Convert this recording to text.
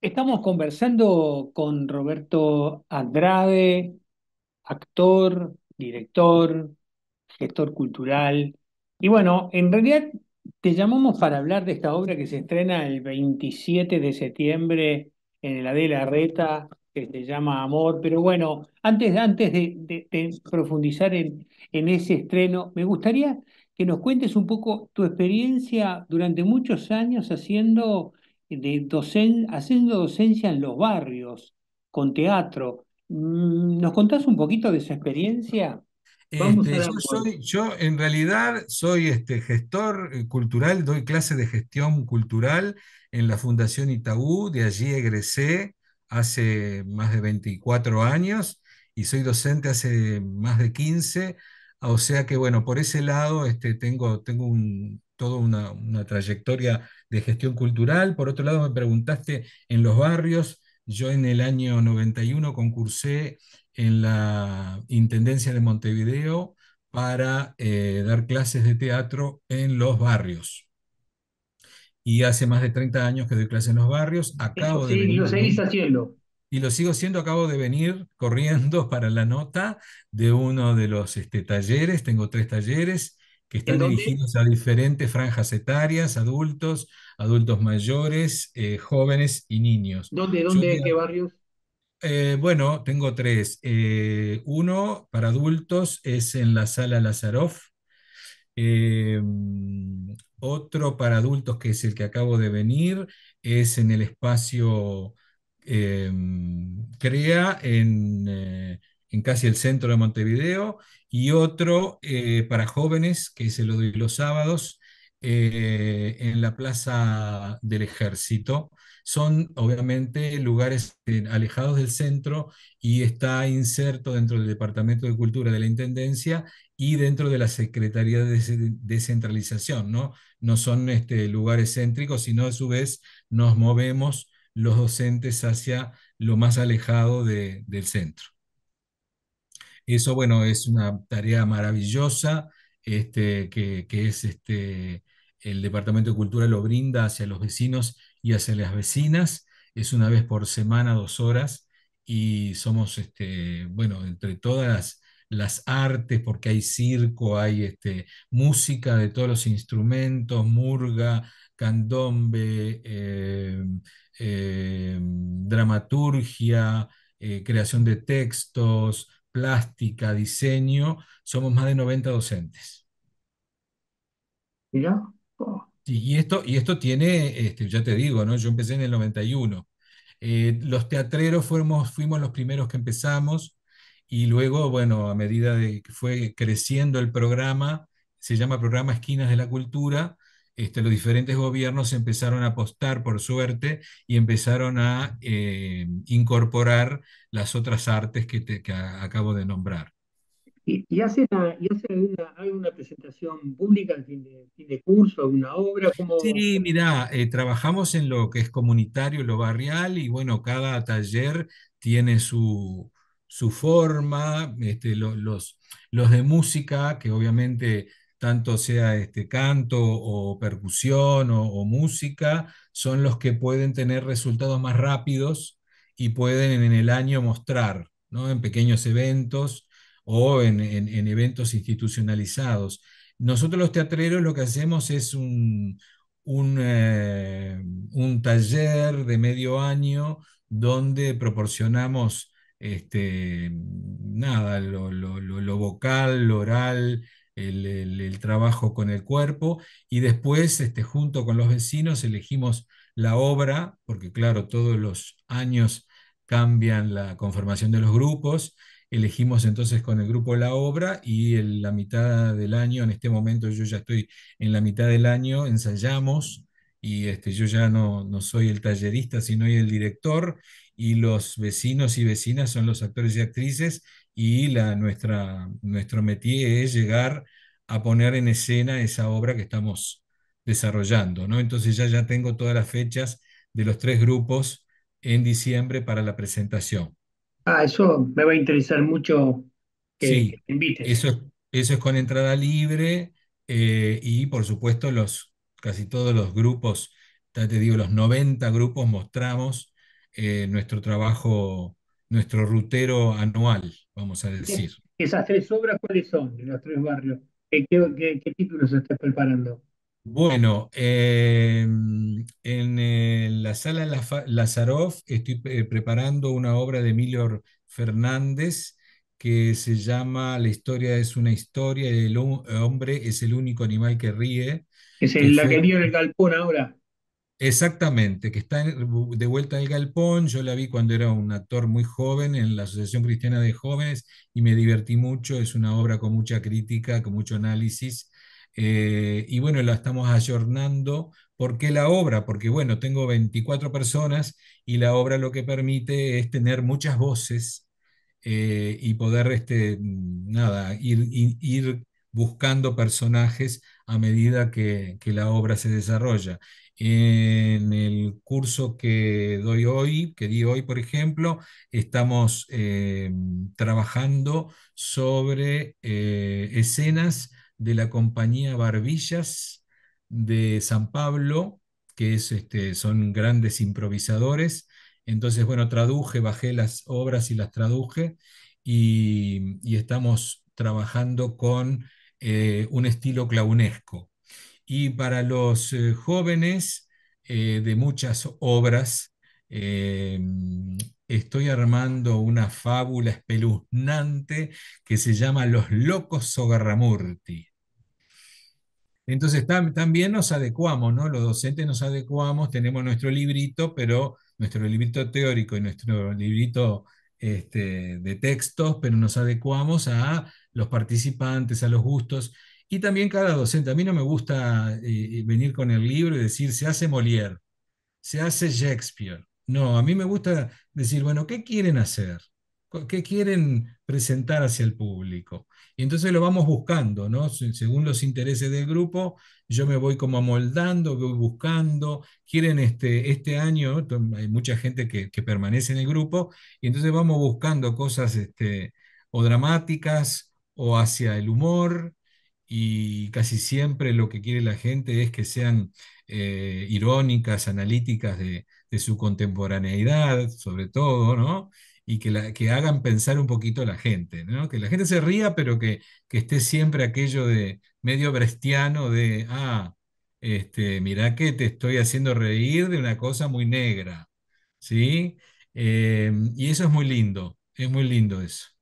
Estamos conversando con Roberto Andrade, actor, director, gestor cultural. Y bueno, en realidad te llamamos para hablar de esta obra que se estrena el 27 de septiembre en el la Reta, que se llama Amor. Pero bueno, antes, de, de profundizar en, en ese estreno, me gustaría que nos cuentes un poco tu experiencia durante muchos años haciendo haciendo docencia en los barrios, con teatro. Mm, ¿Nos contás un poquito de esa experiencia? Este, yo, en realidad soy este gestor eh, cultural, doy clases de gestión cultural en la Fundación Itaú, de allí egresé hace más de 24 años y soy docente hace más de 15, o sea que bueno, por ese lado este, tengo, tengo un, toda una, trayectoria de gestión cultural. Por otro lado, me preguntaste en los barrios. Yo en el año 91 concursé en la Intendencia de Montevideo para eh, dar clases de teatro en los barrios y hace más de 30 años que doy clases en los barrios. Acabo de y lo seguís haciendo. Y lo sigo haciendo, acabo de venir corriendo para la nota de uno de los este, talleres, tengo tres talleres, que están dirigidos a diferentes franjas etarias, adultos, adultos mayores, eh, jóvenes y niños. ¿Dónde, dónde, qué barrios? Eh, bueno, tengo tres. Eh, uno para adultos es en la sala Lazaroff. otro para adultos, que es el que acabo de venir, es en el espacio CREA en en casi el centro de Montevideo, y otro eh, para jóvenes, que se lo doy los sábados, eh, en la Plaza del Ejército. Son obviamente lugares eh, alejados del centro y está inserto dentro del Departamento de Cultura de la Intendencia y dentro de la Secretaría de Descentralización, ¿no? No son este, lugares céntricos, sino a su vez nos movemos los docentes hacia lo más alejado del centro. Eso, bueno, es una tarea maravillosa este, que, es este, el Departamento de Cultura lo brinda hacia los vecinos y hacia las vecinas. Es una vez por semana, dos horas, y somos, este, bueno, entre todas las, artes, porque hay circo, hay este, música de todos los instrumentos, murga, candombe, eh, eh, dramaturgia, eh, creación de textos, plástica, diseño, somos más de 90 docentes. Oh. Y, esto, y esto tiene, este, ya te digo, ¿no? yo empecé en el 91. Eh, los teatreros fuimos, fuimos los primeros que empezamos y luego, bueno, a medida de que fue creciendo el programa, se llama Programa Esquinas de la Cultura, este, los diferentes gobiernos empezaron a apostar, por suerte, y empezaron a eh, incorporar las otras artes que, acabo de nombrar. Y, hace una, presentación pública al fin de, curso, una obra. Como... Sí, mira, eh, trabajamos en lo que es comunitario, lo barrial, y bueno, cada taller tiene su, forma, este, los, los de música, que obviamente tanto sea este canto o percusión o, música, son los que pueden tener resultados más rápidos y pueden en el año mostrar, ¿no? En pequeños eventos o en, eventos institucionalizados. Nosotros los teatreros lo que hacemos es un, eh, taller de medio año donde proporcionamos este, nada, lo, lo vocal, lo oral, el, trabajo con el cuerpo y después, este, junto con los vecinos, elegimos la obra, porque claro, todos los años cambian la conformación de los grupos, elegimos entonces con el grupo la obra y en la mitad del año, en este momento yo ya estoy en la mitad del año, ensayamos y este, yo ya no, no soy el tallerista, sino el director y los vecinos y vecinas son los actores y actrices y la, nuestra, nuestro métier es llegar a poner en escena esa obra que estamos desarrollando. ¿no? Entonces ya, ya tengo todas las fechas de los tres grupos en diciembre para la presentación. Ah, eso me va a interesar mucho que, sí, Eso, eso es con entrada libre eh, y por supuesto los, casi todos los grupos, te digo, los 90 grupos mostramos eh, nuestro trabajo nuestro rutero anual, vamos a decir. ¿Esas tres obras cuáles son de los tres barrios? ¿Qué, qué, qué títulos estás preparando? Bueno, em, en eh, la sala Lazaroff estoy eh, preparando una obra de Emilio Fernández que se llama La historia es una historia, y el hombre es el único animal que ríe. Es el, la que en el galpón ahora. Exactamente, que está de vuelta el galpón. Yo la vi cuando era un actor muy joven en la Asociación Cristiana de Jóvenes y me divertí mucho. Es una obra con mucha crítica, con mucho análisis. Eh, y bueno, la estamos ayornando. ¿Por qué la obra? Porque bueno, tengo 24 personas y la obra lo que permite es tener muchas voces eh, y poder, este, nada, ir, ir buscando personajes a medida que, la obra se desarrolla. En el curso que doy hoy, que di hoy, por ejemplo, estamos eh, trabajando sobre eh, escenas de la compañía Barbillas de San Pablo, que es, este, son grandes improvisadores. Entonces, bueno, traduje, bajé las obras y las traduje y estamos trabajando con eh, un estilo clownesco. Y para los eh, jóvenes eh, de muchas obras, estoy armando una fábula espeluznante que se llama Los locos Sogarramurti. Entonces también nos adecuamos, ¿no? Los docentes nos adecuamos, tenemos nuestro librito, pero nuestro librito teórico y nuestro librito este, de textos, pero nos adecuamos a los participantes, a los gustos. Y también cada docente. A mí no me gusta eh, venir con el libro y decir, se hace Molière, se hace Shakespeare. No, a mí me gusta decir, bueno, ¿qué quieren hacer? ¿Qué quieren presentar hacia el público? Y entonces lo vamos buscando, ¿no? Según los intereses del grupo, yo me voy como amoldando, voy buscando. Quieren este, este año, hay mucha gente que, permanece en el grupo, y entonces vamos buscando cosas este, o dramáticas o hacia el humor, y casi siempre lo que quiere la gente es que sean eh, irónicas, analíticas de su contemporaneidad, sobre todo, ¿no? y que, hagan pensar un poquito la gente, ¿no? que la gente se ría, pero que, que esté siempre aquello de medio brestiano de, ah, este, mirá que te estoy haciendo reír de una cosa muy negra, ¿sí? Eh, y eso es muy lindo, es muy lindo eso.